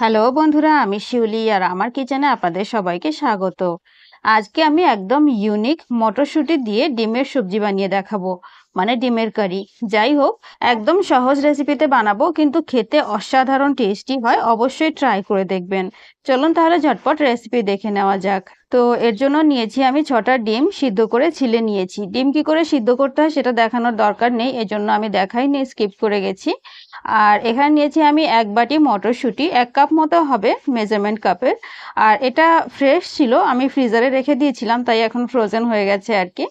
hello বন্ধুরা আমি শিউলি আর আমার কিচেনে আপনাদের সবাইকে স্বাগত আজকে আমি একদম ইউনিক মটরশুঁটি দিয়ে ডিমের সবজি বানিয়ে দেখাবো মানে ডিমের কারি যাই হোক একদম সহজ রেসিপিতে বানাবো কিন্তু খেতে অসাধারণ টেস্টি হয় অবশ্যই ট্রাই করে দেখবেন চলুন তাহলে ঝটপট রেসিপি দেখে নেওয়া যাক তো এর জন্য নিয়েছি আমি ছটা ডিম সিদ্ধ করে ছিলে নিয়েছি ডিম কি করে সিদ্ধ করতে হয় সেটা দেখানোর দরকার নেই জন্য আমি দেখাই নিয়ে স্কিপ করে গেছি আর এখানে নিয়েছি আমি এক বাটি মটরশুঁটি এক কাপ মতো হবে মেজারমেন্ট কাপের আর এটা ফ্রেশ ছিল আমি ফ্রিজারে রেখে দিয়েছিলাম তাই এখন ফ্রোজেন হয়ে গেছে আর কি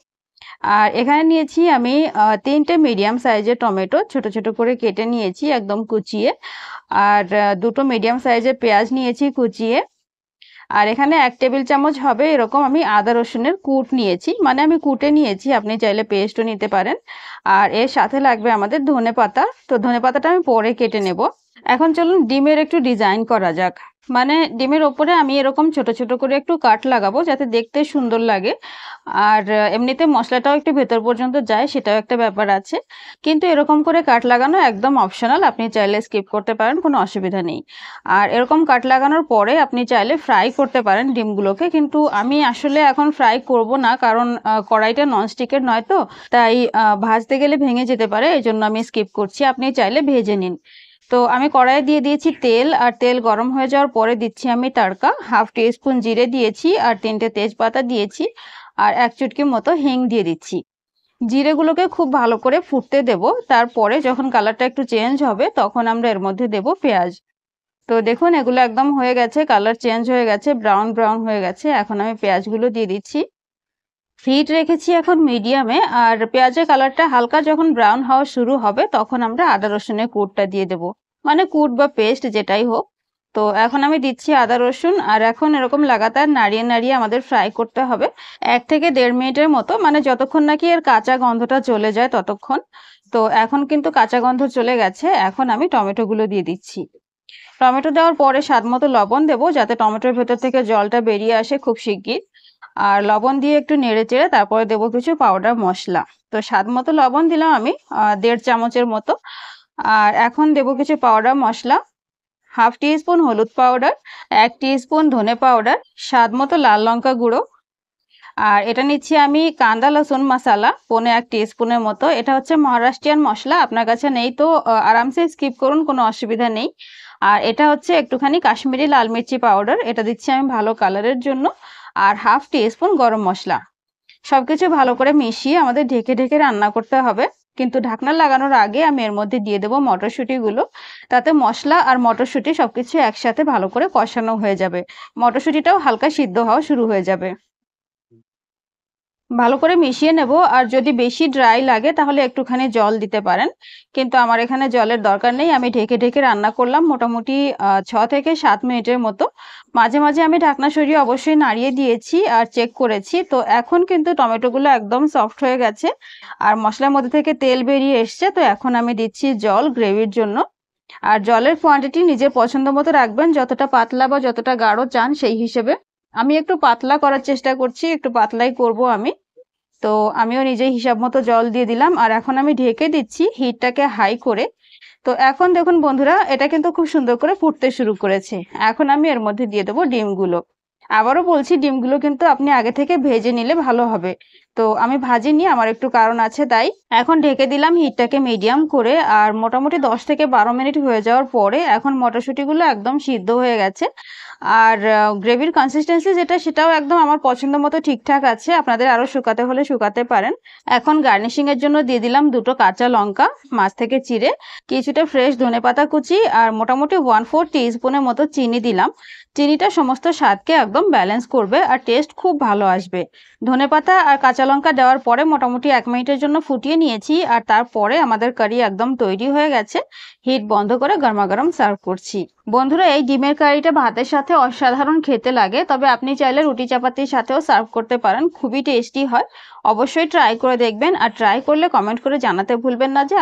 আর এখানে নিয়েছি আমি তিনটে মিডিয়াম সাইজের টমেটো ছোট ছোট করে কেটে নিয়েছি একদম কুচিয়ে আর দুটো মিডিয়াম সাইজের পেঁয়াজ নিয়েছি কুচিয়ে আর এখানে এক টেবিল চামচ হবে এরকম আমি আদা রসুনের কুট নিয়েছি মানে আমি কুটে নিয়েছি আপনি চাইলে পেস্টও নিতে পারেন আর এর সাথে লাগবে আমাদের ধনে পাতা তো ধনে পাতাটা আমি পরে কেটে নেব এখন চলুন ডিমের একটু ডিজাইন করা যাক মানে ডিমের ওপরে আমি এরকম ছোট ছোট করে একটু কাট লাগাবো যাতে দেখতে সুন্দর লাগে আর এমনিতে মশলাটাও একটু ভেতর পর্যন্ত যায় সেটাও একটা ব্যাপার আছে কিন্তু এরকম করে কাট লাগানো একদম অপশনাল আপনি চাইলে স্কিপ করতে পারেন কোনো অসুবিধা নেই আর এরকম কাট লাগানোর পরে আপনি চাইলে ফ্রাই করতে পারেন ডিমগুলোকে কিন্তু আমি আসলে এখন ফ্রাই করব না কারণ কড়াইটা ননস্টিকের নয় তো তাই ভাজতে গেলে ভেঙে যেতে পারে এই জন্য আমি স্কিপ করছি আপনি চাইলে ভেজে নিন তো আমি কড়াইয়ে দিয়ে দিয়েছি তেল আর তেল গরম হয়ে যাওয়ার পরে দিচ্ছি আমি তাড়কা হাফ টিস্পুন জিরে দিয়েছি আর তিনটে তেজপাতা দিয়েছি আর এক চুটকি মতো হিং দিয়ে দিচ্ছি জিরেগুলোকে খুব ভালো করে ফুটতে দেব তারপরে যখন কালারটা একটু চেঞ্জ হবে তখন আমরা এর মধ্যে দেব পেঁয়াজ তো দেখুন এগুলো একদম হয়ে গেছে কালার চেঞ্জ হয়ে গেছে ব্রাউন ব্রাউন হয়ে গেছে এখন আমি পেঁয়াজগুলো দিয়ে দিচ্ছি ফিট রেখেছি এখন মিডিয়ামে আর পেঁয়াজের কালারটা হালকা যখন ব্রাউন হওয়া শুরু হবে তখন আমরা আদা রসুনের কুটটা দিয়ে দেব মানে কুট বা পেস্ট যেটাই হোক তো এখন আমি দিচ্ছি আদা রসুন আর এখন এরকম লাগাতার নাড়িয়ে নাড়িয়ে আমাদের ফ্রাই করতে হবে এক থেকে দেড় মিনিটের মতো মানে যতক্ষণ নাকি এর কাঁচা গন্ধটা চলে যায় ততক্ষণ তো এখন কিন্তু কাঁচা গন্ধ চলে গেছে এখন আমি টমেটোগুলো দিয়ে দিচ্ছি টমেটো দেওয়ার পরে স্বাদ মতো লবণ দেবো যাতে টমেটোর ভেতর থেকে জলটা বেরিয়ে আসে খুব শিগগির আর লবণ দিয়ে একটু নেড়ে চেড়ে তারপরে দেবো কিছু পাউডার মশলা তো স্বাদ মতো লবণ দিলাম আমি দেড় চামচের মতো আর এখন দেবো কিছু পাউডার মশলা হাফ স্পুন হলুদ পাউডার এক স্পুন ধনে পাউডার স্বাদ মতো লাল লঙ্কা গুঁড়ো আর এটা নিচ্ছি আমি কান্দা লসুন মশালা পনে এক স্পুনের মতো এটা হচ্ছে মহারাষ্ট্রিয়ান মশলা আপনার কাছে নেই তো আরামসে স্কিপ করুন কোনো অসুবিধা নেই আর এটা হচ্ছে একটুখানি কাশ্মীরি লাল মির্চি পাউডার এটা দিচ্ছি আমি ভালো কালারের জন্য আর হাফ টিস্পুন গরম মশলা সবকিছু ভালো করে মিশিয়ে আমাদের ঢেকে ঢেকে রান্না করতে হবে কিন্তু ঢাকনা লাগানোর আগে আমি এর মধ্যে দিয়ে দেবো মটরশুঁটিগুলো তাতে মশলা আর মটরশুঁটি সবকিছু একসাথে ভালো করে কষানো হয়ে যাবে মটরশুঁটিটাও হালকা সিদ্ধ হওয়া শুরু হয়ে যাবে ভালো করে মিশিয়ে নেব আর যদি বেশি ড্রাই লাগে তাহলে একটুখানি জল দিতে পারেন কিন্তু আমার এখানে জলের দরকার নেই আমি ঢেকে ঢেকে রান্না করলাম মোটামুটি ছ থেকে সাত মিনিটের মতো মাঝে মাঝে আমি ঢাকনা সরিয়ে অবশ্যই নাড়িয়ে দিয়েছি আর চেক করেছি তো এখন কিন্তু টমেটোগুলো একদম সফট হয়ে গেছে আর মশলার মধ্যে থেকে তেল বেরিয়ে এসছে তো এখন আমি দিচ্ছি জল গ্রেভির জন্য আর জলের কোয়ান্টিটি নিজের পছন্দ মতো রাখবেন যতটা পাতলা বা যতটা গাঢ় চান সেই হিসেবে আমি একটু পাতলা করার চেষ্টা করছি একটু পাতলাই করব আমি তো আমিও নিজেই হিসাব মতো জল দিয়ে দিলাম আর এখন আমি ঢেকে দিচ্ছি হিটটাকে হাই করে তো এখন দেখুন বন্ধুরা এটা কিন্তু খুব সুন্দর করে ফুটতে শুরু করেছে এখন আমি এর মধ্যে দিয়ে দেবো ডিমগুলো আবারও বলছি ডিমগুলো কিন্তু আপনি আগে থেকে ভেজে নিলে ভালো হবে তো আমি ভাজিনি আমার একটু কারণ আছে তাই এখন ঢেকে দিলাম হিটটাকে মিডিয়াম করে আর মোটামুটি দশ থেকে বারো মিনিট হয়ে যাওয়ার পরে এখন মটরশুঁটিগুলো একদম সিদ্ধ হয়ে গেছে আর গ্রেভির কনসিস্টেন্সি যেটা সেটাও একদম আমার পছন্দ মতো ঠিকঠাক আছে আপনাদের আরও শুকাতে হলে শুকাতে পারেন এখন গার্নিশিংয়ের জন্য দিয়ে দিলাম দুটো কাঁচা লঙ্কা মাছ থেকে চিড়ে কিছুটা ফ্রেশ ধনে পাতা কুচি আর মোটামুটি ওয়ান ফোর টিস্পুনের মতো চিনি দিলাম চিনিটা সমস্ত স্বাদকে একদম ব্যালেন্স করবে আর টেস্ট খুব ভালো আসবে ধনে পাতা আর কাঁচা লঙ্কা দেওয়ার পরে মোটামুটি এক মিনিটের জন্য ফুটিয়ে নিয়েছি আর তারপরে আমাদের কারি একদম তৈরি হয়ে গেছে হিট বন্ধ করে গরমাগরম সার্ভ করছি বন্ধুরা এই ডিমের কারিটা ভাতের সাথে অসাধারণ খেতে লাগে তবে আপনি চাইলে রুটি চাপাতির সাথেও সার্ভ করতে পারেন খুবই টেস্টি হয় অবশ্যই ট্রাই করে দেখবেন আর ট্রাই করলে কমেন্ট করে জানাতে ভুলবেন না যে